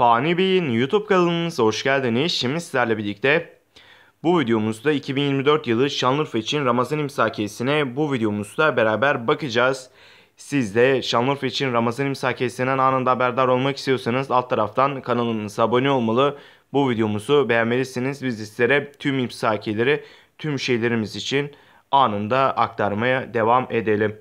Fani Bey'in YouTube kanalımıza hoş geldiniz. Şimdi sizlerle birlikte bu videomuzda 2024 yılı Şanlıurfa için Ramazan imsakiyesine bu videomuzda beraber bakacağız. Siz de Şanlıurfa için Ramazan imsakiyesinden anında haberdar olmak istiyorsanız alt taraftan kanalımıza abone olmalı. Bu videomuzu beğenmelisiniz. Biz sizlere tüm imsakiyeleri, tüm şeylerimiz için anında aktarmaya devam edelim.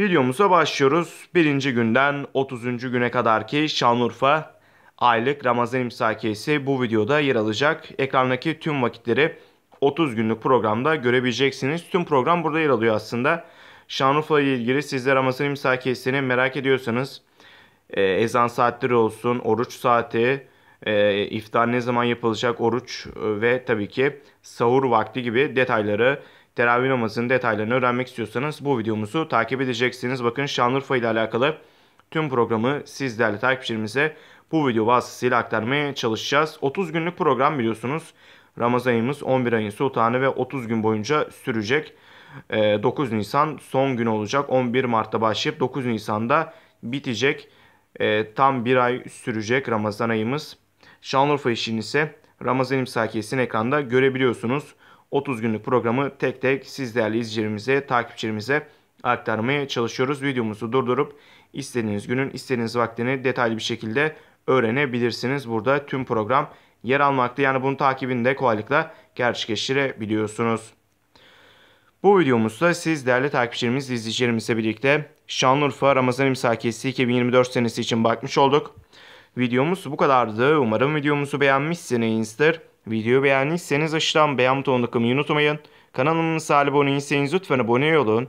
Videomuza başlıyoruz. Birinci günden 30. güne kadar ki Şanlıurfa aylık Ramazan imsakiyesi bu videoda yer alacak. Ekrandaki tüm vakitleri 30 günlük programda görebileceksiniz. Tüm program burada yer alıyor aslında. Şanlıurfa ile ilgili sizler Ramazan imsakiyesini merak ediyorsanız e, ezan saatleri olsun, oruç saati, e, iftar ne zaman yapılacak, oruç e, ve tabii ki sahur vakti gibi detayları teravih namazının detaylarını öğrenmek istiyorsanız bu videomuzu takip edeceksiniz. Bakın Şanlıurfa ile alakalı tüm programı siz değerli takipçilerimize bu video vasıtasıyla aktarmaya çalışacağız. 30 günlük program biliyorsunuz. Ramazan ayımız 11 ayın sultanı ve 30 gün boyunca sürecek. 9 ee, Nisan son günü olacak. 11 Mart'ta başlayıp 9 Nisan'da bitecek. Ee, tam bir ay sürecek Ramazan ayımız. Şanlıurfa işini ise Ramazan imsakiyesini ekranda görebiliyorsunuz. 30 günlük programı tek tek siz değerli izleyicilerimize, takipçilerimize aktarmaya çalışıyoruz. Videomuzu durdurup istediğiniz günün istediğiniz vaktini detaylı bir şekilde öğrenebilirsiniz. Burada tüm program yer almakta. Yani bunun takibini de kolaylıkla gerçekleştirebiliyorsunuz. Bu videomuzda siz değerli takipçilerimiz, izleyicilerimizle birlikte Şanlıurfa Ramazan İmsakiyesi 2024 senesi için bakmış olduk. Videomuz bu kadardı. Umarım videomuzu beğenmişsinizdir. Videoyu beğendiyseniz aşağıdan beğen butonuna tıklamayı unutmayın. Kanalımıza abone değilseniz lütfen abone olun.